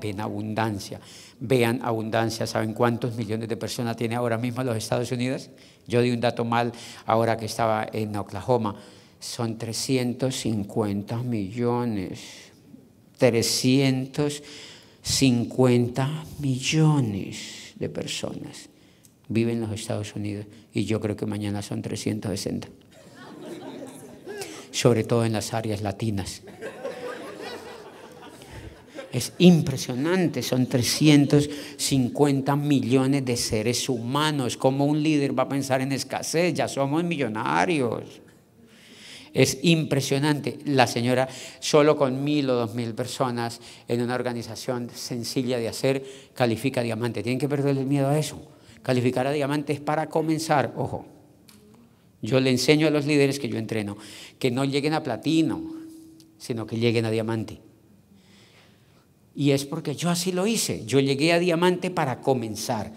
ven abundancia. Vean abundancia. ¿Saben cuántos millones de personas tiene ahora mismo los Estados Unidos? Yo di un dato mal ahora que estaba en Oklahoma. Son 350 millones. 350 millones de personas viven en los Estados Unidos y yo creo que mañana son 360. Sobre todo en las áreas latinas. Es impresionante, son 350 millones de seres humanos. como un líder va a pensar en escasez? Ya somos millonarios. Es impresionante. La señora, solo con mil o dos mil personas en una organización sencilla de hacer, califica a diamante. Tienen que perder el miedo a eso. Calificar a diamante es para comenzar, ojo. Yo le enseño a los líderes que yo entreno que no lleguen a platino, sino que lleguen a diamante. Y es porque yo así lo hice. Yo llegué a diamante para comenzar.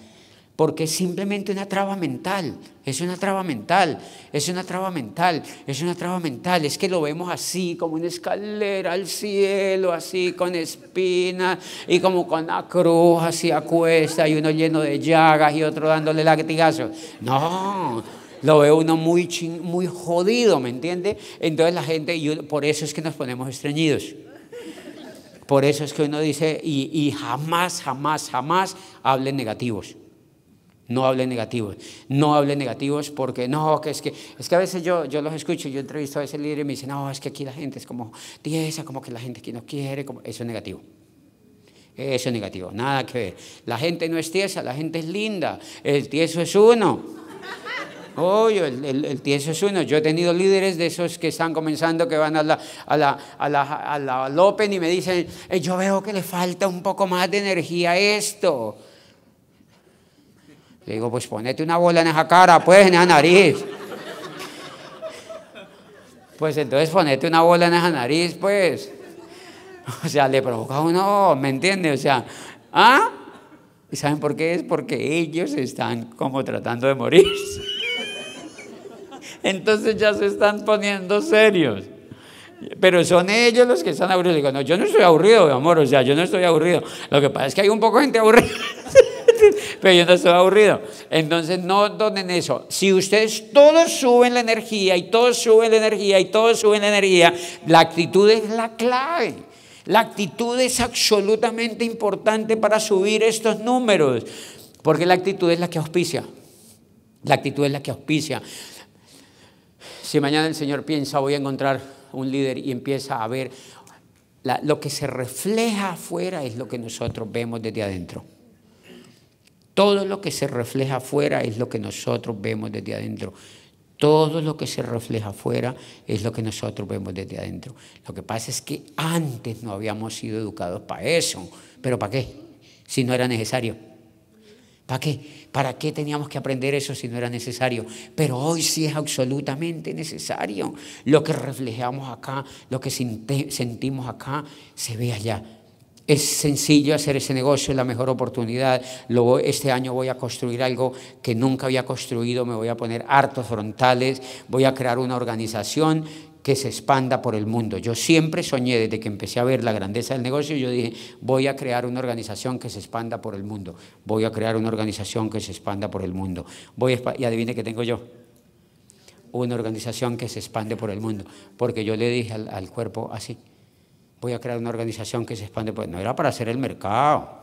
Porque es simplemente una traba mental. Es una traba mental. Es una traba mental. Es una traba mental. Es que lo vemos así, como una escalera al cielo, así con espinas y como con la cruz así a cuesta y uno lleno de llagas y otro dándole latigazos. No, lo ve uno muy, muy jodido, ¿me entiende? Entonces la gente, y por eso es que nos ponemos estreñidos. Por eso es que uno dice, y, jamás, jamás, jamás hable negativos. No hable negativos, no hable negativos porque no, que es que, es que a veces yo, yo los escucho, yo entrevisto a ese líder y me dicen, no, es que aquí la gente es como tiesa, como que la gente aquí no quiere, como... eso es negativo. Eso es negativo, nada que ver. La gente no es tiesa, la gente es linda, el tieso es uno. Oye, el, el, es uno. Yo he tenido líderes de esos que están comenzando, que van a la, a la, a la, Open y me dicen, eh, yo veo que le falta un poco más de energía a esto. Le digo, pues ponete una bola en esa cara, pues, en esa nariz. Pues entonces ponete una bola en esa nariz, pues. O sea, le provoca a uno, ¿me entiende? O sea, ¿ah? ¿Y saben por qué? Es porque ellos están como tratando de morir entonces ya se están poniendo serios. Pero son ellos los que están aburridos. Digo, no, yo no estoy aburrido, mi amor, o sea, yo no estoy aburrido. Lo que pasa es que hay un poco de gente aburrida, pero yo no estoy aburrido. Entonces no donen eso. Si ustedes todos suben la energía y todos suben la energía y todos suben la energía, la actitud es la clave. La actitud es absolutamente importante para subir estos números, porque la actitud es la que auspicia. La actitud es la que auspicia. Si mañana el Señor piensa, voy a encontrar un líder y empieza a ver lo que se refleja afuera es lo que nosotros vemos desde adentro. Todo lo que se refleja afuera es lo que nosotros vemos desde adentro. Todo lo que se refleja afuera es lo que nosotros vemos desde adentro. Lo que pasa es que antes no habíamos sido educados para eso. ¿Pero para qué? Si no era necesario. ¿Para qué? ¿Para qué teníamos que aprender eso si no era necesario? Pero hoy sí es absolutamente necesario. Lo que reflejamos acá, lo que sentimos acá, se ve allá. Es sencillo hacer ese negocio, es la mejor oportunidad. este año voy a construir algo que nunca había construido, me voy a poner hartos frontales, voy a crear una organización que se expanda por el mundo. Yo siempre soñé, desde que empecé a ver la grandeza del negocio, yo dije, voy a crear una organización que se expanda por el mundo, voy a crear una organización que se expanda por el mundo. Voy y adivine qué tengo yo, una organización que se expande por el mundo, porque yo le dije al, cuerpo así, voy a crear una organización que se expande por el mundo. No era para hacer el mercado,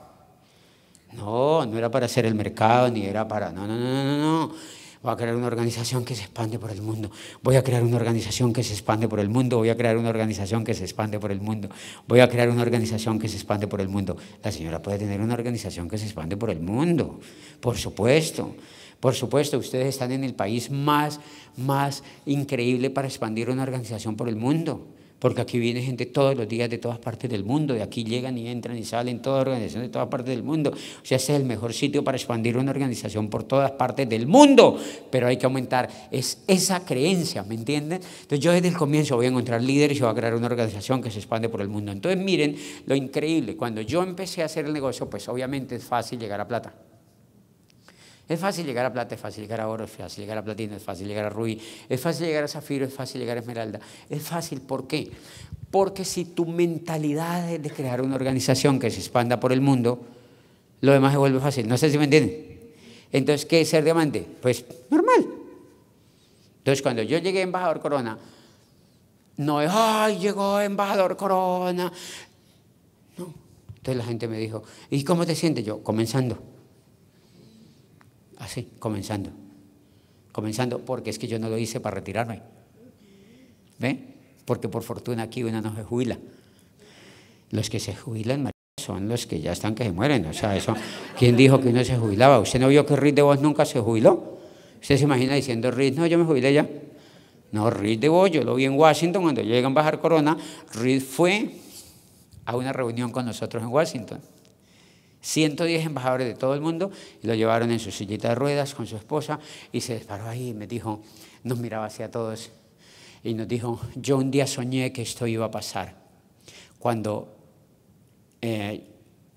no, no era para hacer el mercado, ni era para, no, no, no, no, no. Voy a crear una organización que se expande por el mundo. Voy a crear una organización que se expande por el mundo. Voy a crear una organización que se expande por el mundo. Voy a crear una organización que se expande por el mundo. La señora puede tener una organización que se expande por el mundo, por supuesto. Por supuesto, ustedes están en el país más, más increíble para expandir una organización por el mundo porque aquí viene gente todos los días de todas partes del mundo, de aquí llegan y entran y salen toda organización de todas partes del mundo. O sea, ese es el mejor sitio para expandir una organización por todas partes del mundo, pero hay que aumentar esa creencia, ¿me entienden? Entonces yo desde el comienzo voy a encontrar líderes y voy a crear una organización que se expande por el mundo. Entonces miren lo increíble, cuando yo empecé a hacer el negocio, pues obviamente es fácil llegar a plata. Es fácil llegar a plata, es fácil llegar a oro, es fácil llegar a platino, es fácil llegar a rubí, es fácil llegar a zafiro, es fácil llegar a esmeralda. Es fácil, ¿por qué? Porque si tu mentalidad es de crear una organización que se expanda por el mundo, lo demás se vuelve fácil. No sé si me entienden. Entonces, ¿qué es ser diamante? Pues normal. Entonces, cuando yo llegué a Embajador Corona, no es, ay, llegó Embajador Corona. No. Entonces la gente me dijo, ¿y cómo te sientes yo? Comenzando. Así, comenzando. Comenzando, porque es que yo no lo hice para retirarme. ¿Ve? Porque por fortuna aquí uno no se jubila. Los que se jubilan son los que ya están que se mueren. O sea, eso, ¿quién dijo que uno se jubilaba? ¿Usted no vio que Reed de Vos nunca se jubiló? ¿Usted se imagina diciendo Reed, no, yo me jubilé ya? No, Reed de Vos, yo lo vi en Washington cuando llegan a bajar Corona. Reed fue a una reunión con nosotros en Washington. 110 embajadores de todo el mundo y lo llevaron en su sillita de ruedas con su esposa y se disparó ahí y me dijo, nos miraba hacia todos y nos dijo, yo un día soñé que esto iba a pasar. Cuando eh,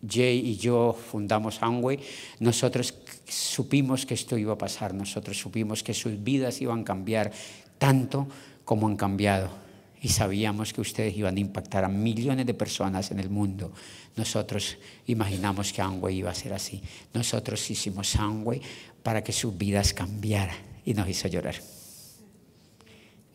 Jay y yo fundamos Amway, nosotros supimos que esto iba a pasar, nosotros supimos que sus vidas iban a cambiar tanto como han cambiado y sabíamos que ustedes iban a impactar a millones de personas en el mundo. Nosotros imaginamos que Amway iba a ser así. Nosotros hicimos Amway para que sus vidas cambiaran y nos hizo llorar.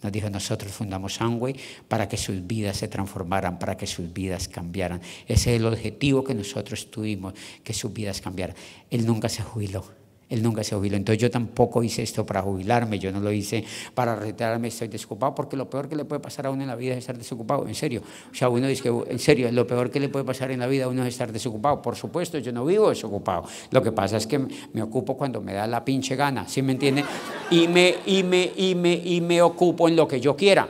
Nos dijo, nosotros fundamos Amway para que sus vidas se transformaran, para que sus vidas cambiaran. Ese es el objetivo que nosotros tuvimos, que sus vidas cambiaran. Él nunca se jubiló. Él nunca se jubiló. Entonces yo tampoco hice esto para jubilarme, yo no lo hice para retirarme, estoy desocupado, porque lo peor que le puede pasar a uno en la vida es estar desocupado, en serio. O sea, uno dice, que, en serio, lo peor que le puede pasar en la vida a uno es estar desocupado. Por supuesto, yo no vivo desocupado. Lo que pasa es que me ocupo cuando me da la pinche gana, si me entiende? Y me, y me, y me, y me ocupo en lo que yo quiera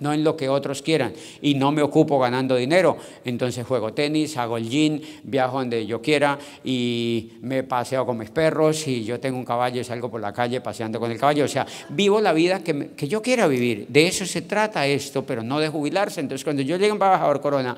no en lo que otros quieran. Y no me ocupo ganando dinero. Entonces juego tenis, hago el gym, viajo donde yo quiera y me paseo con mis perros y yo tengo un caballo y salgo por la calle paseando con el caballo. O sea, vivo la vida que, yo quiera vivir. De eso se trata esto, pero no de jubilarse. Entonces cuando yo llego a Embajador Corona,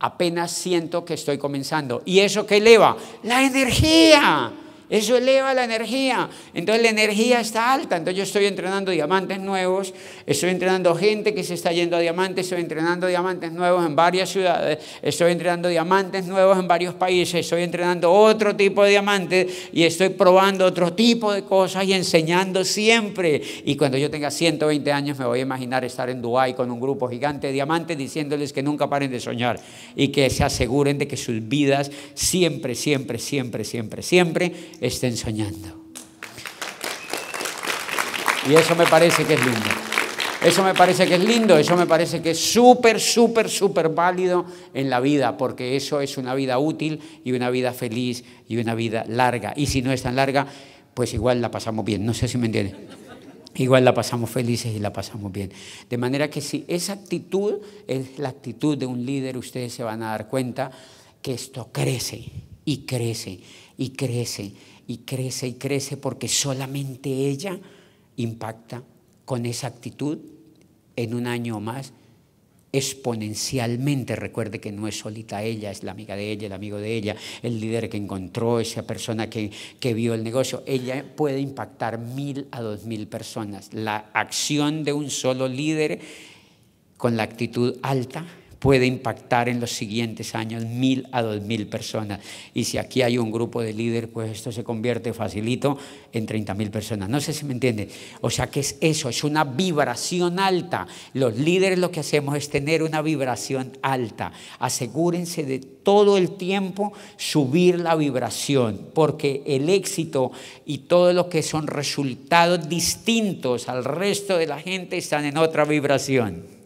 apenas siento que estoy comenzando. ¿Y eso que eleva? La energía. Eso eleva la energía. Entonces la energía está alta. Entonces yo estoy entrenando diamantes nuevos, estoy entrenando gente que se está yendo a diamantes, estoy entrenando diamantes nuevos en varias ciudades, estoy entrenando diamantes nuevos en varios países, estoy entrenando otro tipo de diamantes y estoy probando otro tipo de cosas y enseñando siempre. Y cuando yo tenga 120 años me voy a imaginar estar en Dubái con un grupo gigante de diamantes diciéndoles que nunca paren de soñar y que se aseguren de que sus vidas siempre, siempre, siempre, siempre, siempre estén soñando. Y eso me parece que es lindo. Eso me parece que es lindo, eso me parece que es súper, súper, súper válido en la vida, porque eso es una vida útil y una vida feliz y una vida larga. Y si no es tan larga, pues igual la pasamos bien. No sé si me entienden. Igual la pasamos felices y la pasamos bien. De manera que si esa actitud es la actitud de un líder, ustedes se van a dar cuenta que esto crece y crece y crece y crece y crece porque solamente ella impacta con esa actitud en un año o más exponencialmente. Recuerde que no es solita ella, es la amiga de ella, el amigo de ella, el líder que encontró, esa persona que, que vio el negocio. Ella puede impactar mil a dos mil personas. La acción de un solo líder con la actitud alta puede impactar en los siguientes años mil a dos mil personas. Y si aquí hay un grupo de líderes, pues esto se convierte facilito en treinta mil personas. No sé si me entienden. O sea, que es eso? Es una vibración alta. Los líderes lo que hacemos es tener una vibración alta. Asegúrense de todo el tiempo subir la vibración, porque el éxito y todo lo que son resultados distintos al resto de la gente están en otra vibración.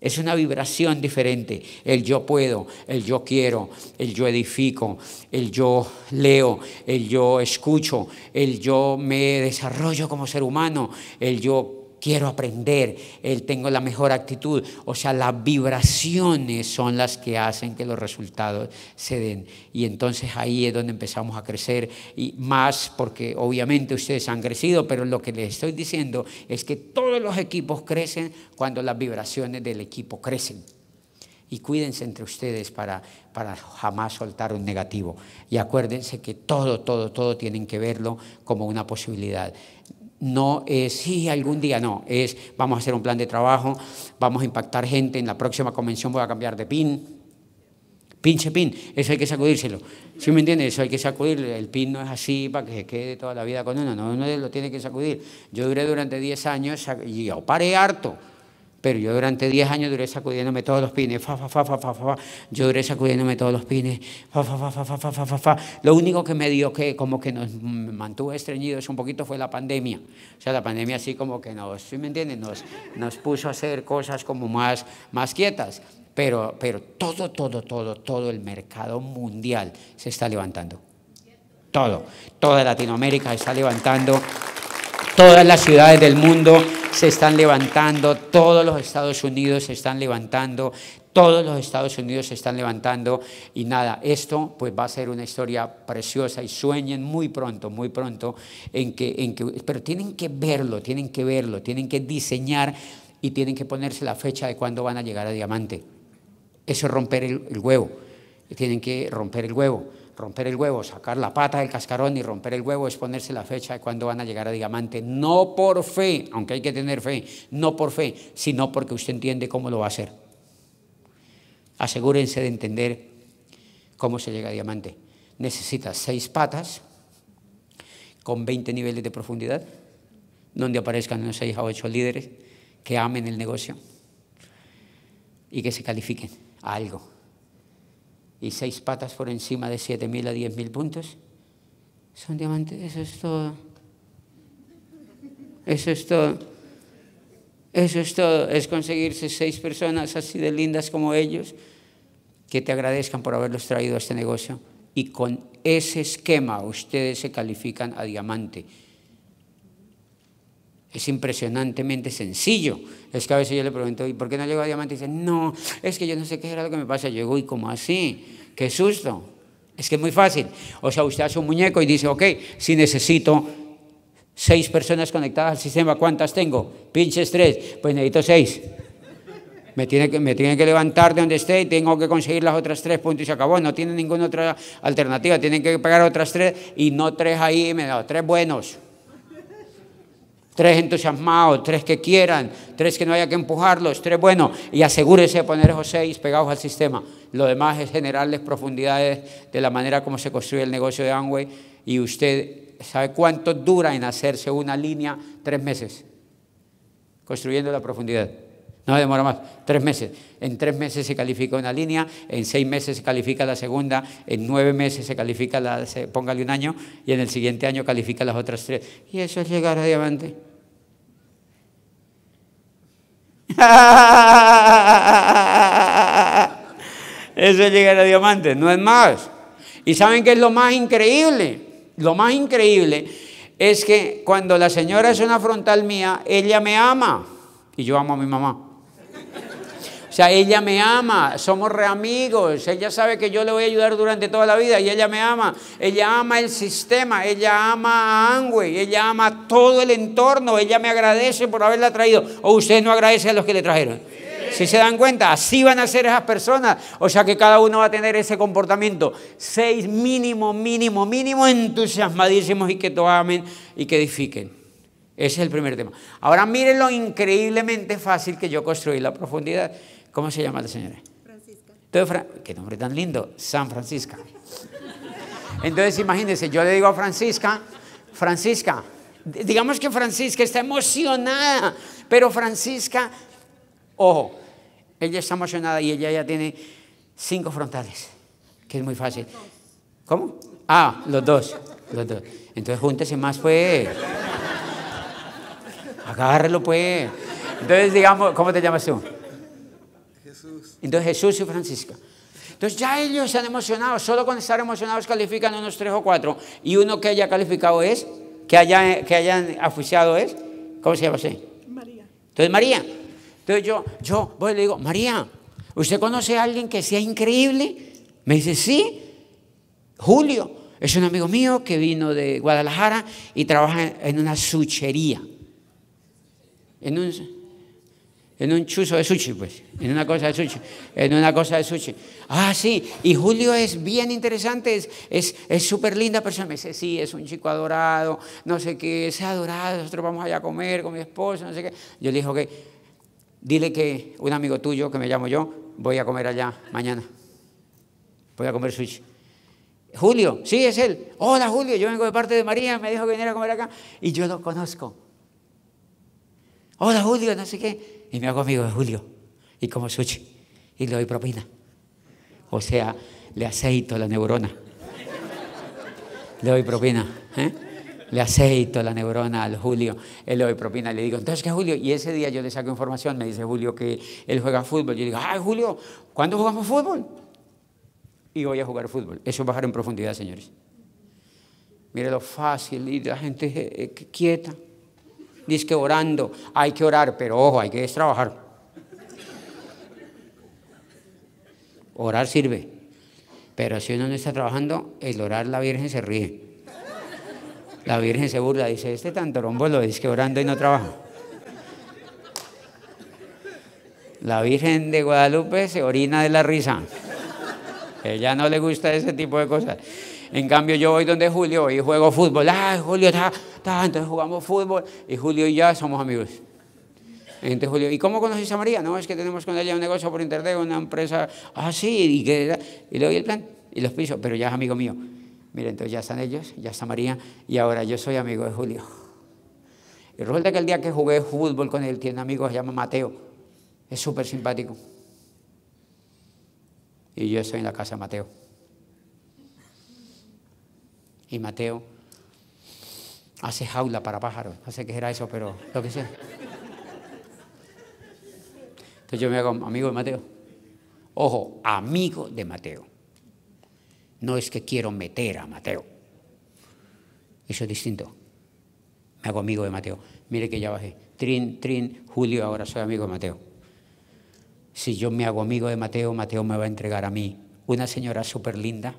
Es una vibración diferente. El yo puedo, el yo quiero, el yo edifico, el yo leo, el yo escucho, el yo me desarrollo como ser humano, el yo quiero aprender, él tengo la mejor actitud. O sea, las vibraciones son las que hacen que los resultados se den. Y entonces ahí es donde empezamos a crecer y más porque obviamente ustedes han crecido, pero lo que les estoy diciendo es que todos los equipos crecen cuando las vibraciones del equipo crecen. Y cuídense entre ustedes para, para jamás soltar un negativo. Y acuérdense que todo, todo, todo tienen que verlo como una posibilidad no es sí, algún día, no, es vamos a hacer un plan de trabajo, vamos a impactar gente, en la próxima convención voy a cambiar de pin. Pinche pin, eso hay que sacudírselo. ¿Sí me entiendes? Eso hay que sacudir El pin no es así para que se quede toda la vida con uno, no, uno lo tiene que sacudir. Yo duré durante 10 años y yo paré harto. Pero yo durante 10 años duré sacudiéndome todos los pines, fa, fa, fa, fa, fa, fa, yo duré sacudiéndome todos los pines, fa, fa, fa, fa, fa, fa, fa, Lo único que me dio que como que nos mantuvo estreñidos un poquito fue la pandemia. O sea, la pandemia así como que nos, ¿sí me entienden? Nos, nos puso a hacer cosas como más, más quietas. Pero, pero todo, todo, todo, todo el mercado mundial se está levantando. Todo. Toda Latinoamérica está levantando Todas las ciudades del mundo se están levantando, todos los Estados Unidos se están levantando, todos los Estados Unidos se están levantando y nada, esto pues va a ser una historia preciosa y sueñen muy pronto, muy pronto en que, pero tienen que verlo, tienen que verlo, tienen que diseñar y tienen que ponerse la fecha de cuándo van a llegar a diamante. Eso es romper el huevo, tienen que romper el huevo romper el huevo, sacar la pata del cascarón y romper el huevo es ponerse la fecha de cuándo van a llegar a diamante, no por fe, aunque hay que tener fe, no por fe, sino porque usted entiende cómo lo va a hacer. Asegúrense de entender cómo se llega a diamante. Necesita seis patas con 20 niveles de profundidad, donde aparezcan unos seis a ocho líderes que amen el negocio y que se califiquen a algo y seis patas por encima de 7.000 a 10.000 puntos. Son diamantes, eso es todo. Eso es todo. Eso es todo, es conseguirse seis personas así de lindas como ellos que te agradezcan por haberlos traído a este negocio. Y con ese esquema ustedes se califican a diamante. Es impresionantemente sencillo. Es que a veces yo le pregunto, ¿y por qué no llegó a diamante? Y dice, no, es que yo no sé qué era lo que me pasa. Llegó y ¿cómo así, qué susto. Es que es muy fácil. O sea, usted hace un muñeco y dice, ok, si necesito seis personas conectadas al sistema, ¿cuántas tengo? Pinches tres, pues necesito seis. Me tienen, que, me que levantar de donde esté y tengo que conseguir las otras tres, puntos y se acabó. No tiene ninguna otra alternativa, tienen que pegar otras tres y no tres ahí, me dado tres buenos. Tres entusiasmados, tres que quieran, tres que no haya que empujarlos, tres bueno, y asegúrese de poner esos seis pegados al sistema. Lo demás es generarles profundidades de la manera como se construye el negocio de Amway y usted sabe cuánto dura en hacerse una línea tres meses, construyendo la profundidad. No demora más, tres meses. En tres meses se califica una línea, en seis meses se califica la segunda, en nueve meses se califica la, se, póngale un año, y en el siguiente año califica las otras tres. Y eso es llegar a diamante. Eso es llegar a diamante, no es más. Y saben que es lo más increíble. Lo más increíble es que cuando la señora es una frontal mía, ella me ama y yo amo a mi mamá. O sea, ella me ama, somos reamigos, ella sabe que yo le voy a ayudar durante toda la vida y ella me ama. Ella ama el sistema, ella ama a Angway, ella ama todo el entorno, ella me agradece por haberla traído. O usted no agradece a los que le trajeron. Si se dan cuenta, así van a ser esas personas. O sea que cada uno va a tener ese comportamiento. Seis mínimo, mínimo, mínimo entusiasmadísimos y que te amen y que edifiquen. Ese es el primer tema. Ahora miren lo increíblemente fácil que yo construí la profundidad. ¿Cómo se llama la señora? Francisca. qué nombre tan lindo, San Francisca. Entonces, imagínense, yo le digo a Francisca, Francisca, digamos que Francisca está emocionada, pero Francisca, ojo, ella está emocionada y ella ya tiene cinco frontales, que es muy fácil. ¿Cómo? Ah, los dos, los dos. Entonces, júntese más, pues. Agárrelo, pues. Entonces, digamos, ¿cómo te llamas tú? Entonces Jesús y Francisca. Entonces ya ellos se han emocionado, solo cuando están emocionados califican unos tres o cuatro. Y uno que haya calificado es, que, haya, que hayan oficiado es, ¿cómo se llama usted? María. Entonces María. Entonces yo, yo voy y le digo, María, ¿usted conoce a alguien que sea increíble? Me dice, sí, Julio. Es un amigo mío que vino de Guadalajara y trabaja en una suchería. En un, en un chuzo de sushi, pues, en una cosa de sushi, en una cosa de sushi. Ah, sí, y Julio es bien interesante, es súper es, linda persona. Me dice, sí, es un chico adorado, no sé qué, es adorado, nosotros vamos allá a comer con mi esposa, no sé qué. Yo le dije, dile que un amigo tuyo, que me llamo yo, voy a comer allá mañana, voy a comer sushi. Julio, sí, es él. Hola Julio, yo vengo de parte de María, me dijo que viniera a comer acá y yo lo conozco. Hola Julio, no sé qué y me hago amigo de Julio y como sushi y le doy propina. O sea, le aceito la neurona. Le doy propina. ¿eh? Le aceito la neurona al Julio. Él le doy propina. Le digo, entonces, ¿qué Julio? Y ese día yo le saco información. Me dice Julio que él juega fútbol. Yo digo, ay, Julio, ¿cuándo jugamos fútbol? Y voy a jugar fútbol. Eso es bajar en profundidad, señores. Mire lo fácil y la gente eh, eh, quieta dice que orando, hay que orar, pero ojo, hay que trabajar. Orar sirve, pero si uno no está trabajando, el orar la Virgen se ríe. La Virgen se burla, dice, este rombo lo dice que orando y no trabaja. La Virgen de Guadalupe se orina de la risa. Ella no le gusta ese tipo de cosas. En cambio, yo voy donde Julio y juego fútbol. Ah, Julio, entonces jugamos fútbol y Julio y ya somos amigos. Entonces Julio, ¿y cómo conociste a María? No, es que tenemos con ella un negocio por internet, una empresa, ah, y, que, y le doy el plan y los piso pero ya es amigo mío. Mira, entonces ya están ellos, ya está María y ahora yo soy amigo de Julio. Y resulta que el día que jugué fútbol con él, tiene amigos, se llama Mateo, es súper simpático. Y yo estoy en la casa de Mateo. Y Mateo Hace jaula para pájaros. No sé qué era eso, pero lo que sea. Entonces yo me hago amigo de Mateo. Ojo, amigo de Mateo. No es que quiero meter a Mateo. Eso es distinto. Me hago amigo de Mateo. Mire que ya bajé. Trin, trin, Julio, ahora soy amigo de Mateo. Si yo me hago amigo de Mateo, Mateo me va a entregar a mí una señora súper linda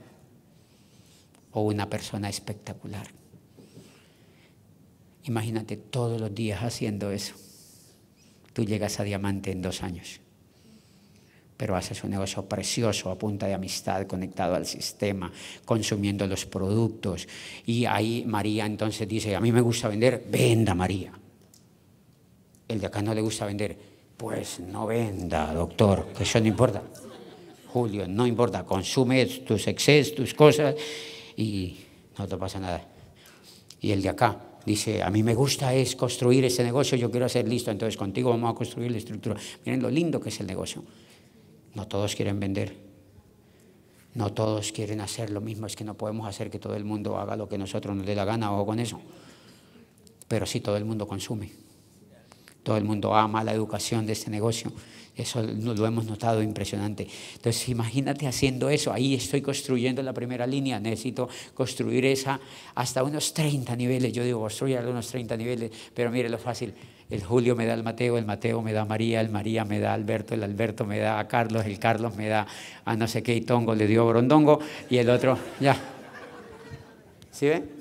o una persona espectacular. Imagínate todos los días haciendo eso. Tú llegas a diamante en dos años, pero haces un negocio precioso a punta de amistad, conectado al sistema, consumiendo los productos. Y ahí María entonces dice, a mí me gusta vender, venda María. El de acá no le gusta vender, pues no venda, doctor, que eso no importa. Julio, no importa, consume tus excesos, tus cosas y no te pasa nada. Y el de acá, Dice, a mí me gusta es construir ese negocio, yo quiero hacer listo, entonces contigo vamos a construir la estructura. Miren lo lindo que es el negocio. No todos quieren vender. No todos quieren hacer lo mismo, es que no podemos hacer que todo el mundo haga lo que nosotros nos dé la gana, o con eso. Pero sí todo el mundo consume. Todo el mundo ama la educación de este negocio. Eso lo hemos notado impresionante. Entonces, imagínate haciendo eso. Ahí estoy construyendo la primera línea. Necesito construir esa hasta unos 30 niveles. Yo digo, construir unos 30 niveles. Pero mire lo fácil. El Julio me da el Mateo, el Mateo me da a María, el María me da a Alberto, el Alberto me da a Carlos, el Carlos me da a no sé qué, y Tongo le dio Brondongo, y el otro, ya. ¿Sí ven?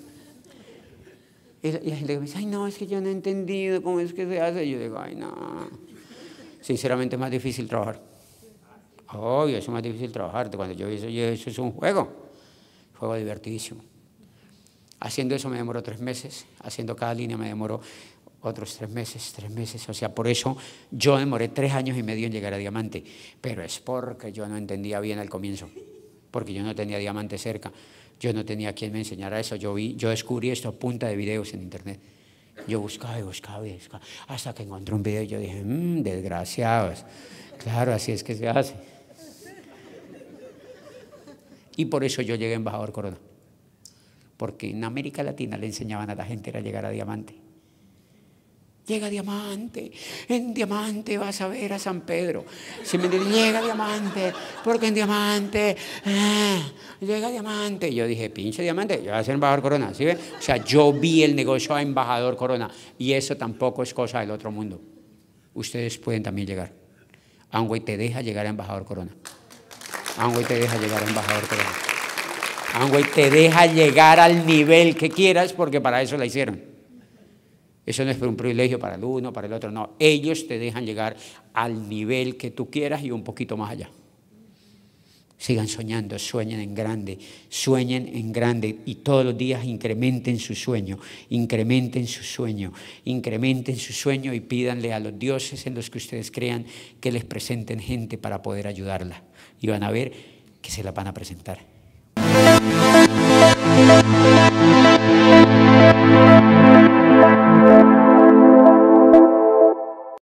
Y la gente me dice, ay, no, es que yo no he entendido cómo es que se hace. Y yo digo, ay, no. Sinceramente es más difícil trabajar. Obvio, es más difícil trabajar. Cuando yo hice yo, eso es un juego. Juego divertidísimo. Haciendo eso me demoró tres meses. Haciendo cada línea me demoró otros tres meses, tres meses. O sea, por eso yo demoré tres años y medio en llegar a diamante. Pero es porque yo no entendía bien al comienzo. Porque yo no tenía diamante cerca. Yo no tenía quien me enseñara eso. Yo, vi, yo descubrí esto a punta de videos en internet. Yo buscaba y buscaba y buscaba. Hasta que encontré un video y yo dije, mmm, desgraciados. Claro, así es que se hace. Y por eso yo llegué a embajador corona. Porque en América Latina le enseñaban a la gente a llegar a diamante. Llega diamante, en diamante vas a ver a San Pedro. Si me dice, llega diamante, porque en diamante, ah, llega diamante. yo dije, pinche diamante, yo voy a ser embajador corona, ¿sí ven? O sea, yo vi el negocio a embajador corona y eso tampoco es cosa del otro mundo. Ustedes pueden también llegar. Angüey te deja llegar a embajador corona. Angüey te deja llegar a embajador corona. Angüey te deja llegar al nivel que quieras porque para eso la hicieron. Eso no es un privilegio para el uno, para el otro, no. Ellos te dejan llegar al nivel que tú quieras y un poquito más allá. Sigan soñando, sueñen en grande, sueñen en grande y todos los días incrementen su sueño, incrementen su sueño, incrementen su sueño y pídanle a los dioses en los que ustedes crean que les presenten gente para poder ayudarla. Y van a ver que se la van a presentar.